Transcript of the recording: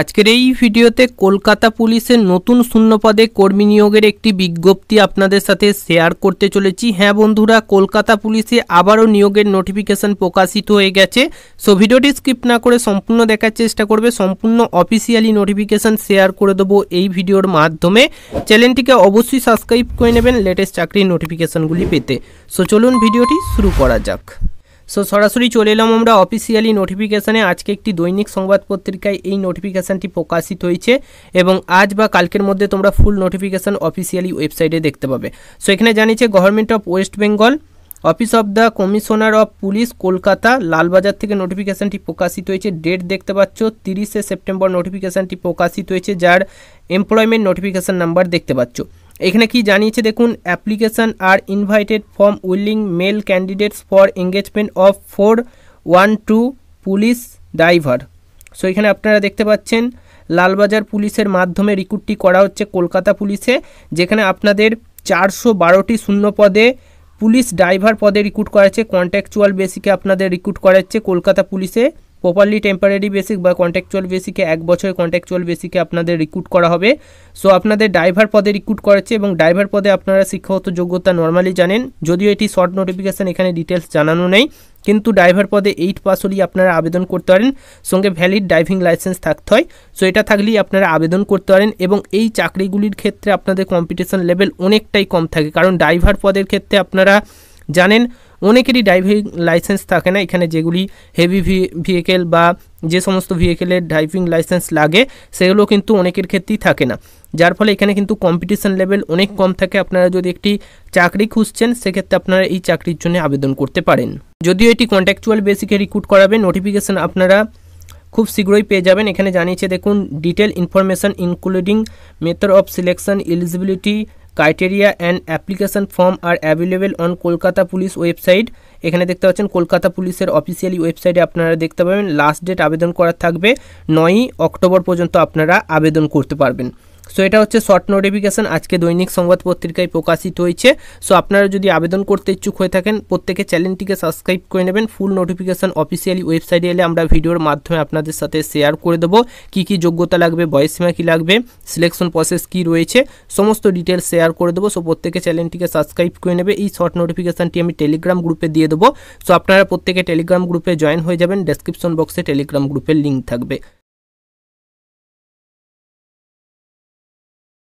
আজকের এই ভিডিওতে কলকাতা পুলিশের নতুন শূন্যপদে কর্মী নিয়োগের একটি বিজ্ঞপ্তি আপনাদের সাথে শেয়ার করতে চলেছি হ্যাঁ বন্ধুরা কলকাতা পুলিশে আবারও নিয়োগের নোটিফিকেশন প্রকাশিত হয়ে গেছে সো ভিডিওটি স্কিপ না করে সম্পূর্ণ দেখার চেষ্টা করবে সম্পূর্ণ অফিসিয়ালি নোটিফিকেশন শেয়ার করে দেবো এই ভিডিওর মাধ্যমে চ্যানেলটিকে অবশ্যই সাবস্ক্রাইব করে নেবেন লেটেস্ট চাকরির নোটিফিকেশানগুলি পেতে সো চলুন ভিডিওটি শুরু করা যাক সো সরাসরি চলে এলাম আমরা অফিসিয়ালি নোটিফিকেশানে আজকে একটি দৈনিক সংবাদ পত্রিকায় এই নোটিফিকেশানটি প্রকাশিত হয়েছে এবং আজ বা কালকের মধ্যে তোমরা ফুল নোটিফিকেশান অফিসিয়ালি ওয়েবসাইটে দেখতে পাবে সো এখানে জানিয়েছে government of West Bengal office of the commissioner of police Kolkata Lalbazar থেকে নোটিফিকেশানটি প্রকাশিত হয়েছে ডেট দেখতে পাচ্ছ তিরিশে সেপ্টেম্বর নোটিফিকেশানটি প্রকাশিত হয়েছে যার এমপ্লয়মেন্ট নোটিফিকেশান নাম্বার দেখতে পাচ্ছ এখানে কি জানিয়েছে দেখুন application are invited from willing male candidates for engagement of four one two police driver so এখানে আপনারা দেখতে পাচ্ছেন লালবাজার পুলিশের মাধ্যমে রিক্রুটটি করা হচ্ছে কলকাতা পুলিশে যেখানে আপনাদের চারশো বারোটি শূন্য পদে পুলিশ ড্রাইভার পদে রিক্রুট করা হচ্ছে কন্ট্যাকচুয়াল বেসিকে আপনাদের রিক্রুট করা হচ্ছে কলকাতা পুলিশে প্রপারলি টেম্পারারি বেসিক বা কন্ট্যাকচুয়াল বেসিকে এক বছরের কন্ট্যাকচুয়াল বেসিকে আপনাদের রিক্রুট করা হবে সো আপনাদের ড্রাইভার পদে রিক্রুট করেছে এবং ড্রাইভার পদে আপনারা শিক্ষাগত যোগ্যতা নর্মালি জানেন যদিও এটি শর্ট নোটিফিকেশান এখানে ডিটেলস জানানো নেই কিন্তু ড্রাইভার পদে এইট পাস হলেই আপনারা আবেদন করতে পারেন সঙ্গে ভ্যালিড ড্রাইভিং লাইসেন্স থাকতে হয় সো এটা থাকলেই আপনারা আবেদন করতে পারেন এবং এই চাকরিগুলির ক্ষেত্রে আপনাদের কম্পিটিশান লেভেল অনেকটাই কম থাকে কারণ ড্রাইভার পদের ক্ষেত্রে আপনারা জানেন অনেকেরই ড্রাইভিং লাইসেন্স থাকে না এখানে যেগুলি হেভি ভেহিকেল বা যে সমস্ত ভেহিকেলের ড্রাইভিং লাইসেন্স লাগে সেগুলো কিন্তু অনেকের ক্ষেত্রেই থাকে না যার ফলে এখানে কিন্তু কম্পিটিশন লেভেল অনেক কম থাকে আপনারা যদি একটি চাকরি খুঁজছেন সেক্ষেত্রে আপনারা এই চাকরির জন্য আবেদন করতে পারেন যদিও এটি কন্ট্যাকচুয়াল বেসিকে রিক্রুট করাবে নোটিফিকেশান আপনারা খুব শীঘ্রই পেয়ে যাবেন এখানে জানিয়েছে দেখুন detail information including method of selection eligibility criteria and application form are available on Kolkata police website এখানে দেখতে পাচ্ছেন কলকাতা পুলিশের অফিসিয়ালি ওয়েবসাইটে আপনারা দেখতে পাবেন লাস্ট ডেট আবেদন করার থাকবে নয়ই অক্টোবর পর্যন্ত আপনারা আবেদন করতে পারবেন সো এটা হচ্ছে শর্ট নোটিফিকেশান আজকে দৈনিক সংবাদ পত্রিকায় প্রকাশিত হয়েছে সো আপনারা যদি আবেদন করতে ইচ্ছুক হয়ে থাকেন প্রত্যেকে চ্যানেলটিকে সাবস্ক্রাইব করে নেবেন ফুল নোটিফিকেশান অফিসিয়ালি ওয়েবসাইটে এলে আমরা ভিডিওর মাধ্যমে আপনাদের সাথে শেয়ার করে দেবো কি কি যোগ্যতা লাগবে বয়সীমা কী লাগবে সিলেকশন প্রসেস কি রয়েছে সমস্ত ডিটেলস শেয়ার করে দেবো সো প্রত্যেকে চ্যানেলটিকে সাবস্ক্রাইব করে নেবে এই শর্ট নোটিফিকেশানটি আমি টেলিগ্রাম গ্রুপে দিয়ে দেবো সো আপনারা প্রত্যেকে টেলিগ্রাম গ্রুপে জয়েন হয়ে যাবেন ডেসক্রিপশন বক্সে টেলিগ্রাম গ্রুপের লিঙ্ক থাকবে